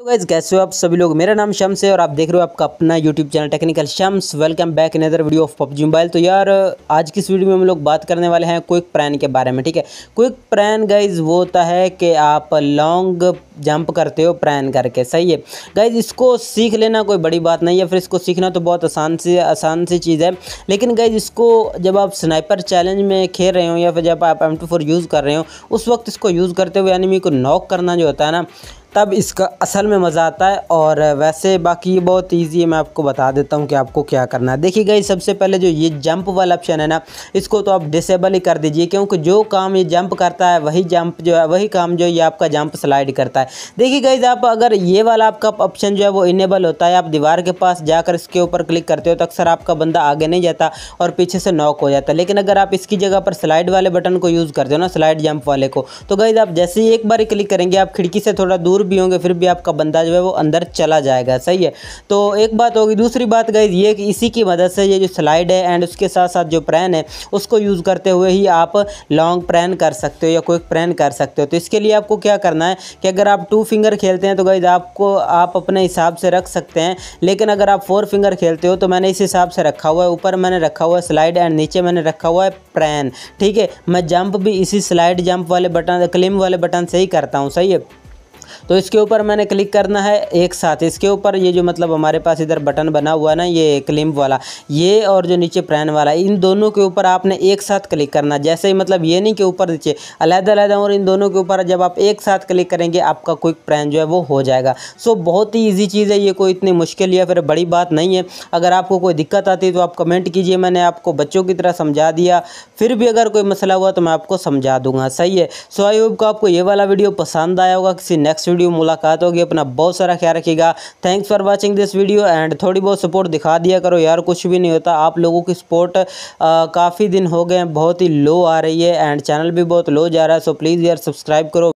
तो गाइज़ कैसे हो आप सभी लोग मेरा नाम शम्स है और आप देख रहे हो आपका अपना YouTube channel technical Shams welcome back in other video of PUBG mobile तो यार आज की इस वीडियो में हम लोग बात करने वाले हैं क्विक प्रैन के बारे में ठीक है क्विक प्रैन गाइज वो होता है कि आप लॉन्ग जंप करते हो प्रैन करके सही है गाइज इसको सीख लेना कोई बड़ी बात नहीं है फिर इसको सीखना तो बहुत आसान सी आसान सी चीज़ है लेकिन गाइज इसको जब आप स्नाइपर चैलेंज में खेल रहे हो या फिर जब आप एम यूज़ कर रहे हो उस वक्त इसको यूज़ करते हुए एनिमी को नॉक करना जो होता है ना तब इसका असल में मज़ा आता है और वैसे बाकी ये बहुत ईजी है मैं आपको बता देता हूँ कि आपको क्या करना है देखिए गई सबसे पहले जो ये जंप वाला ऑप्शन है ना इसको तो आप डिसेबल ही कर दीजिए क्योंकि जो काम ये जंप करता है वही जंप जो है वही काम जो ये आपका जंप स्लाइड करता है देखिए गई आप अगर ये वाला आपका ऑप्शन जो है वो इनेबल होता है आप दीवार के पास जाकर इसके ऊपर क्लिक करते हो तो अक्सर आपका बंदा आगे नहीं जाता और पीछे से नॉक हो जाता लेकिन अगर आप इसकी जगह पर स्लाइड वाले बटन को यूज़ करते हो ना स्लाइड जंप वाले को तो गई आप जैसे ही एक बार क्लिक करेंगे आप खिड़की से थोड़ा दूर दूर भी होंगे फिर भी आपका बंदा जो है वो अंदर चला जाएगा सही है तो एक बात होगी दूसरी बात गई ये कि इसी की मदद से ये जो स्लाइड है एंड उसके साथ साथ जो प्रैन है उसको यूज़ करते हुए ही आप लॉन्ग प्रैन कर सकते हो या क्विक प्रैन कर सकते हो तो इसके लिए आपको क्या करना है कि अगर आप टू फिंगर खेलते हैं तो गई आपको आप अपने हिसाब से रख सकते हैं लेकिन अगर आप फोर फिंगर खेलते हो तो मैंने इस हिसाब से रखा हुआ है ऊपर मैंने रखा हुआ है स्लाइड एंड नीचे मैंने रखा हुआ है प्रैन ठीक है मैं जंप भी इसी स्लाइड जंप वाले बटन क्लिम वाले बटन से ही करता हूँ सही है तो इसके ऊपर मैंने क्लिक करना है एक साथ इसके ऊपर ये जो मतलब हमारे पास इधर बटन बना हुआ है ना ये क्लिम्प वाला ये और जो नीचे प्रैन वाला इन दोनों के ऊपर आपने एक साथ क्लिक करना जैसे ही मतलब ये नहीं कि ऊपर नीचे अलहदा अलहदा और इन दोनों के ऊपर जब आप एक साथ क्लिक करेंगे आपका क्विक प्रैन जो है वो हो जाएगा सो बहुत ही ईजी चीज़ है ये कोई इतनी मुश्किल या फिर बड़ी बात नहीं है अगर आपको कोई दिक्कत आती है तो आप कमेंट कीजिए मैंने आपको बच्चों की तरह समझा दिया फिर भी अगर कोई मसला हुआ तो मैं आपको समझा दूंगा सही है सो आई होप को आपको ये वाला वीडियो पसंद आया होगा किसी नेक्स्ट नेक्स्ट वीडियो मुलाकात होगी अपना बहुत सारा ख्याल रखिएगा thanks for watching this video and थोड़ी बहुत सपोर्ट दिखा दिया करो यार कुछ भी नहीं होता आप लोगों की सपोर्ट काफ़ी दिन हो गए बहुत ही लो आ रही है एंड चैनल भी बहुत लो जा रहा है सो प्लीज़ यार सब्सक्राइब करो